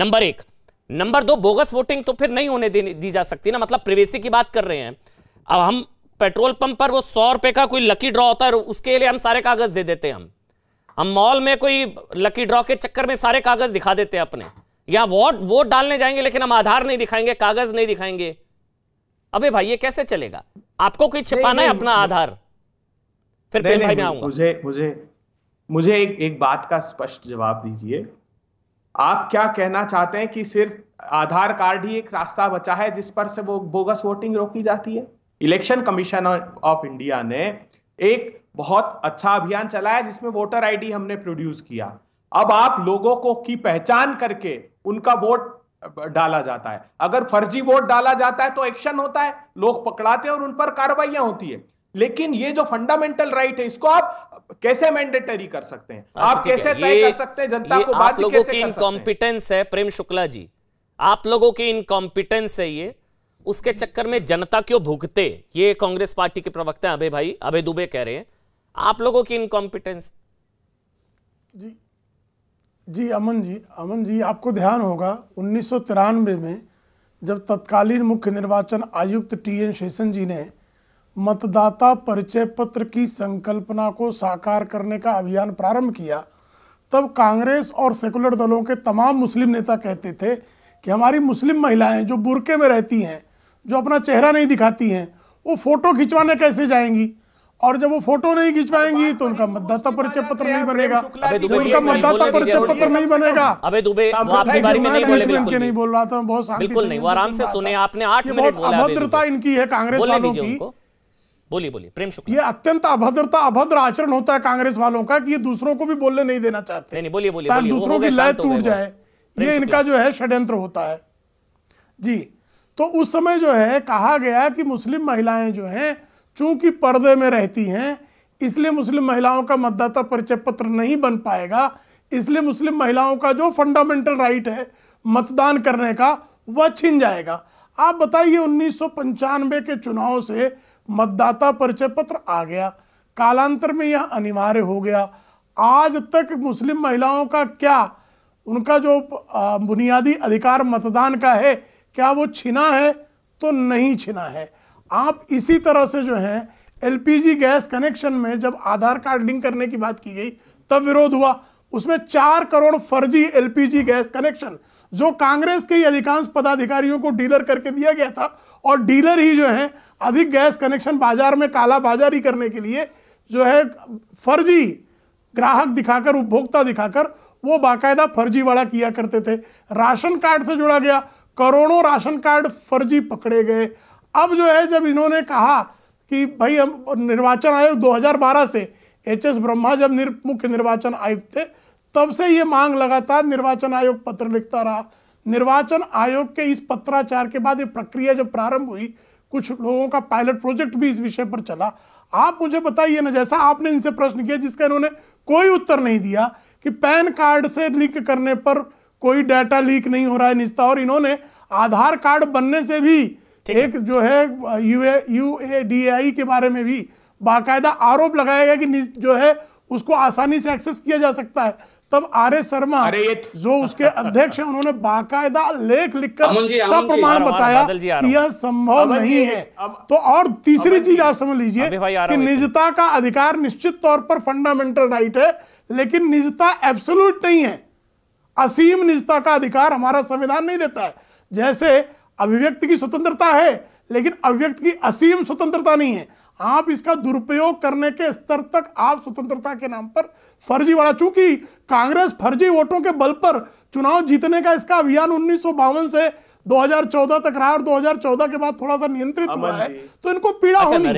number एक number दो bogus voting तो फिर नहीं होने दी जा सकती ना मतलब प्रिवेसी की बात कर रहे हैं अब हम पेट्रोल पंप पर वो सौ रुपए का कोई लकी ड्रॉ होता है उसके लिए हम सारे कागज दे देते हैं हम हम मॉल में कोई लकी ड्रॉ के चक्कर में सारे कागज दिखा देते हैं अपने या वोट वोट डालने जाएंगे लेकिन हम आधार नहीं दिखाएंगे कागज नहीं दिखाएंगे अबे भाई ये कैसे चलेगा आपको कोई छिपाना है अपना आधार फिर भाई में आऊंगा मुझे मुझे मुझे एक एक बात का स्पष्ट जवाब दीजिए आप क्या कहना चाहते हैं कि सिर्फ आधार कार्ड ही एक रास्ता बचा है जिस पर से वो बोगस वोटिंग रोकी जाती है इलेक्शन कमीशन ऑफ इंडिया ने एक बहुत अच्छा अभियान चलाया जिसमें वोटर आईडी हमने प्रोड्यूस किया अब आप लोगों को की पहचान करके उनका वोट डाला जाता है अगर फर्जी वोट डाला जाता है तो एक्शन होता है लोग पकड़ाते हैं और उन पर कार्रवाइयां होती है लेकिन ये जो फंडामेंटल राइट है इसको आप कैसे मैंडेटरी कर सकते हैं हाँ, आप कैसे तय कर सकते हैं जनता को बात लोगों की इनकॉम्पिटेंस है प्रेम शुक्ला जी आप लोगों की इनकॉम्पिटेंस है ये उसके चक्कर में जनता क्यों भुगते ये कांग्रेस पार्टी के प्रवक्ता अभय भाई अभय दुबे कह रहे हैं आप लोगों की इनकॉम्पिटेंस जी जी अमन जी अमन जी आपको ध्यान होगा उन्नीस में जब तत्कालीन मुख्य निर्वाचन आयुक्त टी एन शेषन जी ने मतदाता परिचय पत्र की संकल्पना को साकार करने का अभियान प्रारंभ किया तब कांग्रेस और सेकुलर दलों के तमाम मुस्लिम नेता कहते थे कि हमारी मुस्लिम महिलाएं जो बुरके में रहती हैं जो अपना चेहरा नहीं दिखाती हैं वो फोटो खिंचवाने कैसे जाएंगी और जब वो फोटो नहीं खिंचवाएंगी तो उनका मतदाता परिचय पत्र नहीं बनेगा उनका मतदाता परिचय पत्र नहीं बनेगा अबे दुबे आपकी में नहीं नहीं बोल रहा था बहुत शांति बिल्कुल नहीं आराम से सुने आपने आठ मिनट बोला अभद्रता इनकी है कांग्रेस वालों की बोलिए बोलिए प्रेम शुक्ला ये अत्यंत अभद्रता अभद्र आचरण होता है कांग्रेस वालों का कि ये दूसरों को भी बोलने नहीं देना चाहते नहीं बोलिए बोलिए ताकि दूसरों की लय टूट जाए ये इनका जो है षड्यंत्र होता है जी तो उस समय जो है कहा गया कि मुस्लिम महिलाएं जो हैं चूंकि पर्दे में रहती हैं इसलिए मुस्लिम महिलाओं का मतदाता परिचय पत्र नहीं बन पाएगा इसलिए मुस्लिम महिलाओं का जो फंडामेंटल राइट है मतदान करने का वह छिन जाएगा आप बताइए उन्नीस के चुनाव से मतदाता परिचय पत्र आ गया कालांतर में यह अनिवार्य हो गया आज तक मुस्लिम महिलाओं का क्या उनका जो बुनियादी अधिकार मतदान का है क्या वो छिना है तो नहीं छिना है आप इसी तरह से जो है एलपीजी गैस कनेक्शन में जब आधार कार्ड लिंक करने की बात की गई तब विरोध हुआ उसमें चार करोड़ फर्जी एलपीजी गैस कनेक्शन जो कांग्रेस के अधिकांश पदाधिकारियों को डीलर करके दिया गया था और डीलर ही जो है अधिक गैस कनेक्शन बाजार में काला बाजारी करने के लिए जो है फर्जी ग्राहक दिखाकर उपभोक्ता दिखाकर वो बाकायदा फर्जीवाड़ा किया करते थे राशन कार्ड से जुड़ा गया करोड़ों राशन कार्ड फर्जी पकड़े गए अब जो है जब इन्होंने कहा कि भाई हम निर्वाचन आयोग 2012 से एच एस ब्रह्मा जब निर, मुख्य निर्वाचन आयुक्त थे तब से ये मांग लगातार निर्वाचन आयोग पत्र लिखता रहा निर्वाचन आयोग के इस पत्राचार के बाद ये प्रक्रिया जब प्रारंभ हुई कुछ लोगों का पायलट प्रोजेक्ट भी इस विषय पर चला आप मुझे बताइए ना जैसा आपने इनसे प्रश्न किया जिसका इन्होंने कोई उत्तर नहीं दिया कि पैन कार्ड से लीक करने पर कोई डाटा लीक नहीं हो रहा है निस्ता और इन्होंने आधार कार्ड बनने से भी एक जो है यू ए डी आई के बारे में भी बाकायदा आरोप लगाया गया कि जो है उसको आसानी से एक्सेस किया जा सकता है तब आर एस शर्मा जो उसके अध्यक्ष हैं उन्होंने बाकायदा लेख लिखकर सब प्रमाण बताया कि यह संभव नहीं है तो और तीसरी चीज आप समझ लीजिए कि निजता का अधिकार निश्चित तौर पर फंडामेंटल राइट है लेकिन निजता एब्सोल्यूट नहीं है असीम निजता का अधिकार हमारा संविधान नहीं देता है जैसे अभिव्यक्ति की स्वतंत्रता है लेकिन अभिव्यक्ति की असीम स्वतंत्रता नहीं है आप इसका दुरुपयोग करने के स्तर तक आप स्वतंत्रता के नाम पर फर्जी वाला चूंकि कांग्रेस फर्जी वोटों के बल पर चुनाव जीतने का इसका अभियान उन्नीस से 2014 तक रहा और 2014 के बाद थोड़ा सा नियंत्रित हुआ है तो इनको पीड़ा अच्छा, होनी